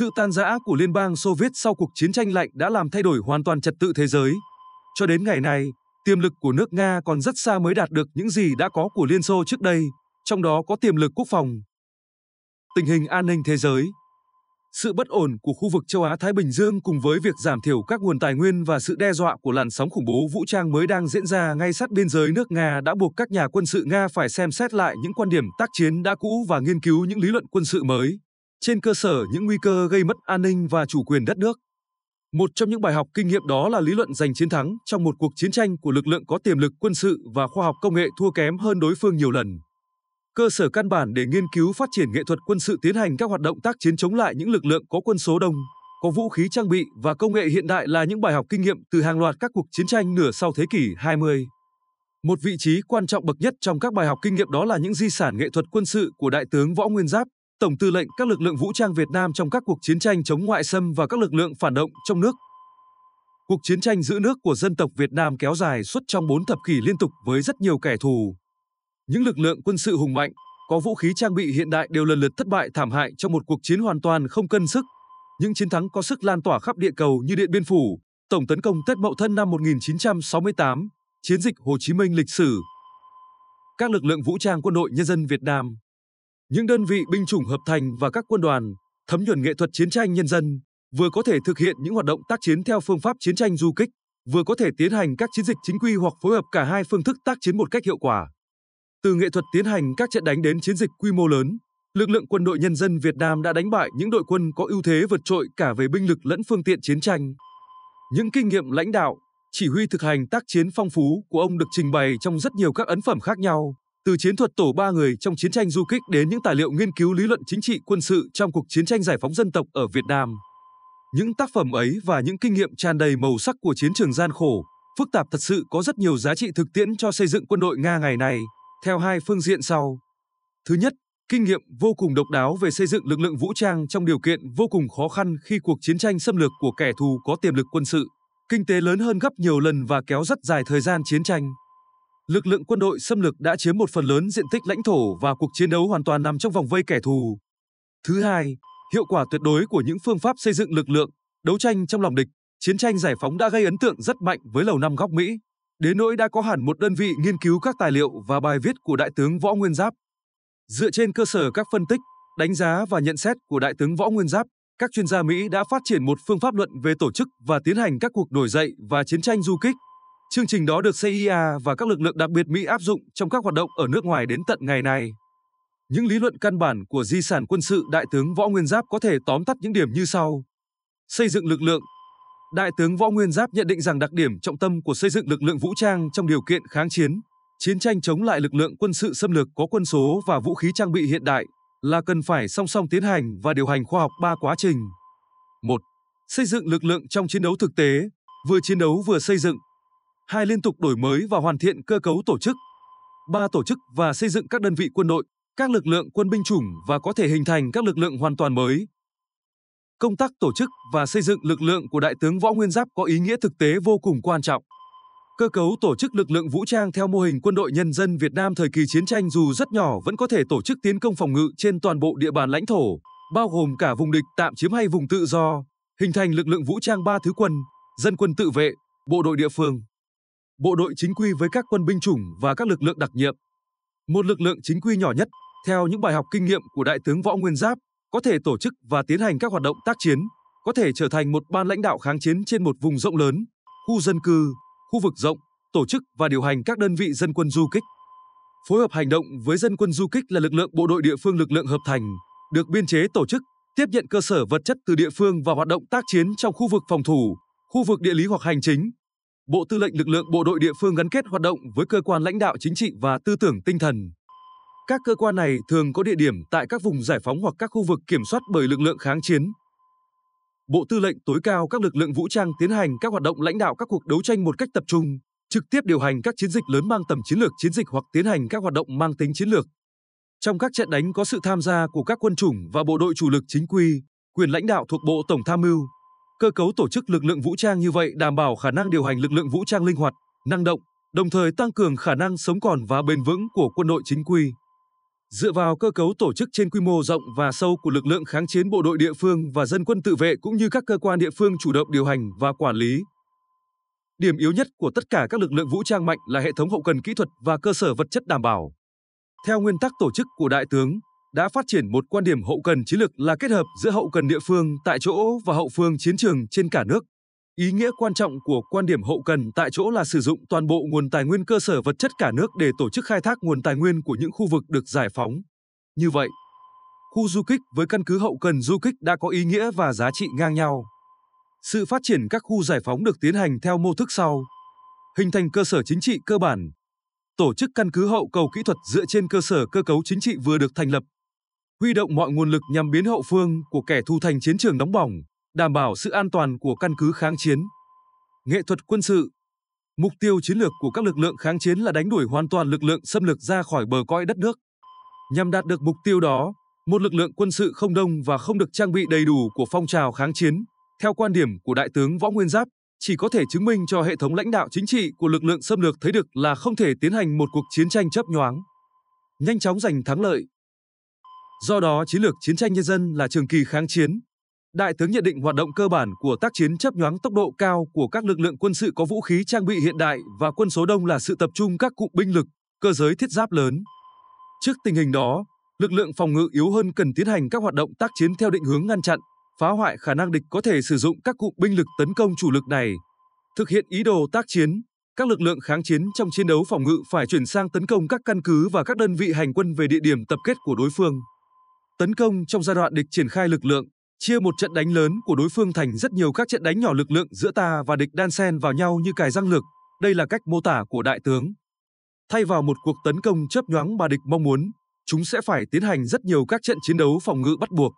Sự tan rã của Liên bang Xô Viết sau cuộc chiến tranh lạnh đã làm thay đổi hoàn toàn trật tự thế giới. Cho đến ngày này, tiềm lực của nước Nga còn rất xa mới đạt được những gì đã có của Liên Xô trước đây, trong đó có tiềm lực quốc phòng. Tình hình an ninh thế giới Sự bất ổn của khu vực châu Á-Thái Bình Dương cùng với việc giảm thiểu các nguồn tài nguyên và sự đe dọa của làn sóng khủng bố vũ trang mới đang diễn ra ngay sát biên giới nước Nga đã buộc các nhà quân sự Nga phải xem xét lại những quan điểm tác chiến đã cũ và nghiên cứu những lý luận quân sự mới trên cơ sở những nguy cơ gây mất an ninh và chủ quyền đất nước. Một trong những bài học kinh nghiệm đó là lý luận giành chiến thắng trong một cuộc chiến tranh của lực lượng có tiềm lực quân sự và khoa học công nghệ thua kém hơn đối phương nhiều lần. Cơ sở căn bản để nghiên cứu phát triển nghệ thuật quân sự tiến hành các hoạt động tác chiến chống lại những lực lượng có quân số đông, có vũ khí trang bị và công nghệ hiện đại là những bài học kinh nghiệm từ hàng loạt các cuộc chiến tranh nửa sau thế kỷ 20. Một vị trí quan trọng bậc nhất trong các bài học kinh nghiệm đó là những di sản nghệ thuật quân sự của Đại tướng Võ Nguyên Giáp, Tổng tư lệnh các lực lượng vũ trang Việt Nam trong các cuộc chiến tranh chống ngoại xâm và các lực lượng phản động trong nước. Cuộc chiến tranh giữ nước của dân tộc Việt Nam kéo dài suốt trong 4 thập kỷ liên tục với rất nhiều kẻ thù. Những lực lượng quân sự hùng mạnh, có vũ khí trang bị hiện đại đều lần lượt thất bại thảm hại trong một cuộc chiến hoàn toàn không cân sức. Những chiến thắng có sức lan tỏa khắp địa cầu như Điện Biên Phủ, Tổng tấn công Tết Mậu Thân năm 1968, Chiến dịch Hồ Chí Minh lịch sử. Các lực lượng vũ trang quân đội nhân dân Việt Nam những đơn vị binh chủng hợp thành và các quân đoàn, thấm nhuần nghệ thuật chiến tranh nhân dân, vừa có thể thực hiện những hoạt động tác chiến theo phương pháp chiến tranh du kích, vừa có thể tiến hành các chiến dịch chính quy hoặc phối hợp cả hai phương thức tác chiến một cách hiệu quả. Từ nghệ thuật tiến hành các trận đánh đến chiến dịch quy mô lớn, lực lượng quân đội nhân dân Việt Nam đã đánh bại những đội quân có ưu thế vượt trội cả về binh lực lẫn phương tiện chiến tranh. Những kinh nghiệm lãnh đạo, chỉ huy thực hành tác chiến phong phú của ông được trình bày trong rất nhiều các ấn phẩm khác nhau, từ chiến thuật tổ ba người trong chiến tranh du kích đến những tài liệu nghiên cứu lý luận chính trị quân sự trong cuộc chiến tranh giải phóng dân tộc ở Việt Nam. Những tác phẩm ấy và những kinh nghiệm tràn đầy màu sắc của chiến trường gian khổ, phức tạp thật sự có rất nhiều giá trị thực tiễn cho xây dựng quân đội Nga ngày nay, theo hai phương diện sau. Thứ nhất, kinh nghiệm vô cùng độc đáo về xây dựng lực lượng vũ trang trong điều kiện vô cùng khó khăn khi cuộc chiến tranh xâm lược của kẻ thù có tiềm lực quân sự, kinh tế lớn hơn gấp nhiều lần và kéo rất dài thời gian chiến tranh lực lượng quân đội xâm lược đã chiếm một phần lớn diện tích lãnh thổ và cuộc chiến đấu hoàn toàn nằm trong vòng vây kẻ thù. Thứ hai, hiệu quả tuyệt đối của những phương pháp xây dựng lực lượng, đấu tranh trong lòng địch, chiến tranh giải phóng đã gây ấn tượng rất mạnh với lầu năm góc Mỹ. Đến nỗi đã có hẳn một đơn vị nghiên cứu các tài liệu và bài viết của Đại tướng Võ Nguyên Giáp. Dựa trên cơ sở các phân tích, đánh giá và nhận xét của Đại tướng Võ Nguyên Giáp, các chuyên gia Mỹ đã phát triển một phương pháp luận về tổ chức và tiến hành các cuộc nổi dậy và chiến tranh du kích Chương trình đó được CIA và các lực lượng đặc biệt Mỹ áp dụng trong các hoạt động ở nước ngoài đến tận ngày nay. Những lý luận căn bản của di sản quân sự Đại tướng Võ Nguyên Giáp có thể tóm tắt những điểm như sau. Xây dựng lực lượng Đại tướng Võ Nguyên Giáp nhận định rằng đặc điểm trọng tâm của xây dựng lực lượng vũ trang trong điều kiện kháng chiến, chiến tranh chống lại lực lượng quân sự xâm lược có quân số và vũ khí trang bị hiện đại là cần phải song song tiến hành và điều hành khoa học ba quá trình. 1. Xây dựng lực lượng trong chiến đấu thực tế, vừa chiến đấu vừa xây dựng, hai Liên tục đổi mới và hoàn thiện cơ cấu tổ chức. ba Tổ chức và xây dựng các đơn vị quân đội, các lực lượng quân binh chủng và có thể hình thành các lực lượng hoàn toàn mới. Công tác tổ chức và xây dựng lực lượng của Đại tướng Võ Nguyên Giáp có ý nghĩa thực tế vô cùng quan trọng. Cơ cấu tổ chức lực lượng vũ trang theo mô hình quân đội nhân dân Việt Nam thời kỳ chiến tranh dù rất nhỏ vẫn có thể tổ chức tiến công phòng ngự trên toàn bộ địa bàn lãnh thổ, bao gồm cả vùng địch tạm chiếm hay vùng tự do, hình thành lực lượng vũ trang ba thứ quân, dân quân tự vệ, bộ đội địa phương bộ đội chính quy với các quân binh chủng và các lực lượng đặc nhiệm. Một lực lượng chính quy nhỏ nhất, theo những bài học kinh nghiệm của Đại tướng Võ Nguyên Giáp, có thể tổ chức và tiến hành các hoạt động tác chiến, có thể trở thành một ban lãnh đạo kháng chiến trên một vùng rộng lớn, khu dân cư, khu vực rộng, tổ chức và điều hành các đơn vị dân quân du kích. Phối hợp hành động với dân quân du kích là lực lượng bộ đội địa phương lực lượng hợp thành, được biên chế tổ chức, tiếp nhận cơ sở vật chất từ địa phương và hoạt động tác chiến trong khu vực phòng thủ, khu vực địa lý hoặc hành chính, Bộ Tư lệnh lực lượng bộ đội địa phương gắn kết hoạt động với cơ quan lãnh đạo chính trị và tư tưởng tinh thần. Các cơ quan này thường có địa điểm tại các vùng giải phóng hoặc các khu vực kiểm soát bởi lực lượng kháng chiến. Bộ Tư lệnh tối cao các lực lượng vũ trang tiến hành các hoạt động lãnh đạo các cuộc đấu tranh một cách tập trung, trực tiếp điều hành các chiến dịch lớn mang tầm chiến lược chiến dịch hoặc tiến hành các hoạt động mang tính chiến lược. Trong các trận đánh có sự tham gia của các quân chủng và bộ đội chủ lực chính quy, quyền lãnh đạo thuộc Bộ Tổng tham mưu, Cơ cấu tổ chức lực lượng vũ trang như vậy đảm bảo khả năng điều hành lực lượng vũ trang linh hoạt, năng động, đồng thời tăng cường khả năng sống còn và bền vững của quân đội chính quy. Dựa vào cơ cấu tổ chức trên quy mô rộng và sâu của lực lượng kháng chiến bộ đội địa phương và dân quân tự vệ cũng như các cơ quan địa phương chủ động điều hành và quản lý. Điểm yếu nhất của tất cả các lực lượng vũ trang mạnh là hệ thống hậu cần kỹ thuật và cơ sở vật chất đảm bảo. Theo nguyên tắc tổ chức của Đại tướng, đã phát triển một quan điểm hậu cần chiến lược là kết hợp giữa hậu cần địa phương tại chỗ và hậu phương chiến trường trên cả nước. Ý nghĩa quan trọng của quan điểm hậu cần tại chỗ là sử dụng toàn bộ nguồn tài nguyên cơ sở vật chất cả nước để tổ chức khai thác nguồn tài nguyên của những khu vực được giải phóng. Như vậy, khu du kích với căn cứ hậu cần du kích đã có ý nghĩa và giá trị ngang nhau. Sự phát triển các khu giải phóng được tiến hành theo mô thức sau: hình thành cơ sở chính trị cơ bản, tổ chức căn cứ hậu cầu kỹ thuật dựa trên cơ sở cơ cấu chính trị vừa được thành lập huy động mọi nguồn lực nhằm biến hậu phương của kẻ thù thành chiến trường đóng bỏng, đảm bảo sự an toàn của căn cứ kháng chiến. Nghệ thuật quân sự Mục tiêu chiến lược của các lực lượng kháng chiến là đánh đuổi hoàn toàn lực lượng xâm lược ra khỏi bờ cõi đất nước. Nhằm đạt được mục tiêu đó, một lực lượng quân sự không đông và không được trang bị đầy đủ của phong trào kháng chiến, theo quan điểm của Đại tướng Võ Nguyên Giáp, chỉ có thể chứng minh cho hệ thống lãnh đạo chính trị của lực lượng xâm lược thấy được là không thể tiến hành một cuộc chiến tranh chấp nhoáng. Nhanh chóng giành thắng lợi, Do đó, chiến lược chiến tranh nhân dân là trường kỳ kháng chiến. Đại tướng nhận định hoạt động cơ bản của tác chiến chấp nhoáng tốc độ cao của các lực lượng quân sự có vũ khí trang bị hiện đại và quân số đông là sự tập trung các cụm binh lực, cơ giới thiết giáp lớn. Trước tình hình đó, lực lượng phòng ngự yếu hơn cần tiến hành các hoạt động tác chiến theo định hướng ngăn chặn, phá hoại khả năng địch có thể sử dụng các cụm binh lực tấn công chủ lực này. Thực hiện ý đồ tác chiến, các lực lượng kháng chiến trong chiến đấu phòng ngự phải chuyển sang tấn công các căn cứ và các đơn vị hành quân về địa điểm tập kết của đối phương tấn công trong giai đoạn địch triển khai lực lượng, chia một trận đánh lớn của đối phương thành rất nhiều các trận đánh nhỏ lực lượng giữa ta và địch đan sen vào nhau như cài răng lược. Đây là cách mô tả của đại tướng. Thay vào một cuộc tấn công chớp nhoáng mà địch mong muốn, chúng sẽ phải tiến hành rất nhiều các trận chiến đấu phòng ngự bắt buộc.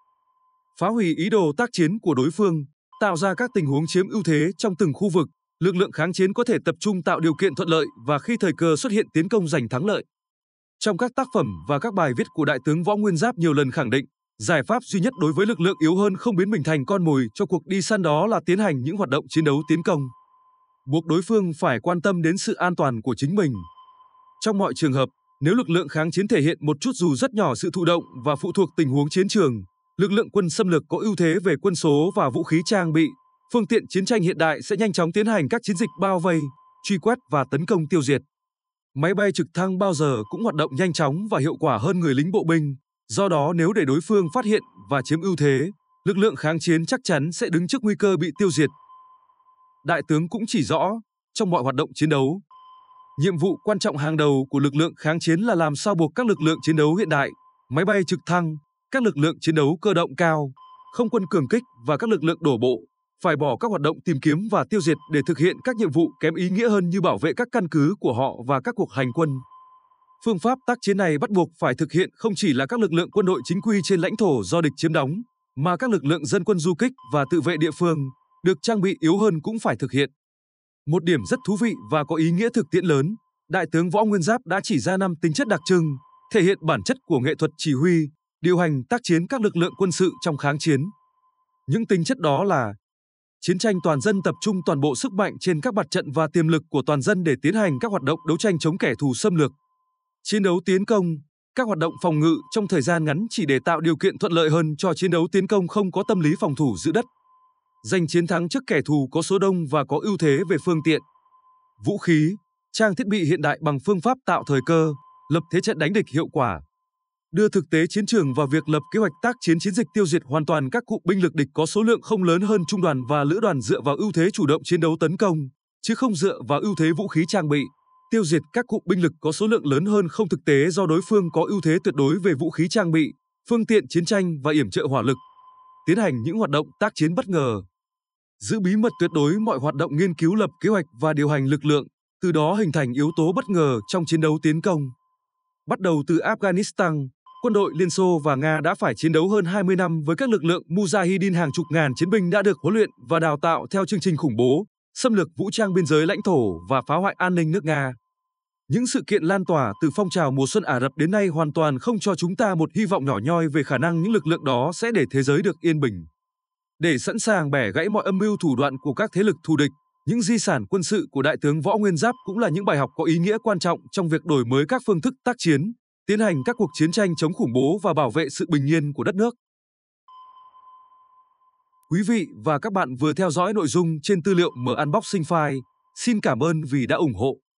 Phá hủy ý đồ tác chiến của đối phương, tạo ra các tình huống chiếm ưu thế trong từng khu vực, lực lượng kháng chiến có thể tập trung tạo điều kiện thuận lợi và khi thời cơ xuất hiện tiến công giành thắng lợi. Trong các tác phẩm và các bài viết của Đại tướng Võ Nguyên Giáp nhiều lần khẳng định, giải pháp duy nhất đối với lực lượng yếu hơn không biến mình thành con mồi cho cuộc đi săn đó là tiến hành những hoạt động chiến đấu tiến công. Buộc đối phương phải quan tâm đến sự an toàn của chính mình. Trong mọi trường hợp, nếu lực lượng kháng chiến thể hiện một chút dù rất nhỏ sự thụ động và phụ thuộc tình huống chiến trường, lực lượng quân xâm lược có ưu thế về quân số và vũ khí trang bị, phương tiện chiến tranh hiện đại sẽ nhanh chóng tiến hành các chiến dịch bao vây, truy quét và tấn công tiêu diệt. Máy bay trực thăng bao giờ cũng hoạt động nhanh chóng và hiệu quả hơn người lính bộ binh, do đó nếu để đối phương phát hiện và chiếm ưu thế, lực lượng kháng chiến chắc chắn sẽ đứng trước nguy cơ bị tiêu diệt. Đại tướng cũng chỉ rõ, trong mọi hoạt động chiến đấu, nhiệm vụ quan trọng hàng đầu của lực lượng kháng chiến là làm sao buộc các lực lượng chiến đấu hiện đại, máy bay trực thăng, các lực lượng chiến đấu cơ động cao, không quân cường kích và các lực lượng đổ bộ phải bỏ các hoạt động tìm kiếm và tiêu diệt để thực hiện các nhiệm vụ kém ý nghĩa hơn như bảo vệ các căn cứ của họ và các cuộc hành quân. Phương pháp tác chiến này bắt buộc phải thực hiện không chỉ là các lực lượng quân đội chính quy trên lãnh thổ do địch chiếm đóng, mà các lực lượng dân quân du kích và tự vệ địa phương được trang bị yếu hơn cũng phải thực hiện. Một điểm rất thú vị và có ý nghĩa thực tiễn lớn, Đại tướng Võ Nguyên Giáp đã chỉ ra năm tính chất đặc trưng, thể hiện bản chất của nghệ thuật chỉ huy, điều hành tác chiến các lực lượng quân sự trong kháng chiến. Những tính chất đó là chiến tranh toàn dân tập trung toàn bộ sức mạnh trên các mặt trận và tiềm lực của toàn dân để tiến hành các hoạt động đấu tranh chống kẻ thù xâm lược. Chiến đấu tiến công, các hoạt động phòng ngự trong thời gian ngắn chỉ để tạo điều kiện thuận lợi hơn cho chiến đấu tiến công không có tâm lý phòng thủ giữ đất. Giành chiến thắng trước kẻ thù có số đông và có ưu thế về phương tiện, vũ khí, trang thiết bị hiện đại bằng phương pháp tạo thời cơ, lập thế trận đánh địch hiệu quả đưa thực tế chiến trường và việc lập kế hoạch tác chiến chiến dịch tiêu diệt hoàn toàn các cụm binh lực địch có số lượng không lớn hơn trung đoàn và lữ đoàn dựa vào ưu thế chủ động chiến đấu tấn công, chứ không dựa vào ưu thế vũ khí trang bị. Tiêu diệt các cụm binh lực có số lượng lớn hơn không thực tế do đối phương có ưu thế tuyệt đối về vũ khí trang bị, phương tiện chiến tranh và yểm trợ hỏa lực. Tiến hành những hoạt động tác chiến bất ngờ. Giữ bí mật tuyệt đối mọi hoạt động nghiên cứu lập kế hoạch và điều hành lực lượng, từ đó hình thành yếu tố bất ngờ trong chiến đấu tiến công. Bắt đầu từ Afghanistan, quân đội Liên Xô và Nga đã phải chiến đấu hơn 20 năm với các lực lượng Mujahideen hàng chục ngàn chiến binh đã được huấn luyện và đào tạo theo chương trình khủng bố, xâm lược vũ trang biên giới lãnh thổ và phá hoại an ninh nước Nga. Những sự kiện lan tỏa từ phong trào mùa xuân Ả Rập đến nay hoàn toàn không cho chúng ta một hy vọng nhỏ nhoi về khả năng những lực lượng đó sẽ để thế giới được yên bình. Để sẵn sàng bẻ gãy mọi âm mưu thủ đoạn của các thế lực thù địch, những di sản quân sự của Đại tướng Võ Nguyên Giáp cũng là những bài học có ý nghĩa quan trọng trong việc đổi mới các phương thức tác chiến, tiến hành các cuộc chiến tranh chống khủng bố và bảo vệ sự bình yên của đất nước. Quý vị và các bạn vừa theo dõi nội dung trên tư liệu mở unboxing file. Xin cảm ơn vì đã ủng hộ.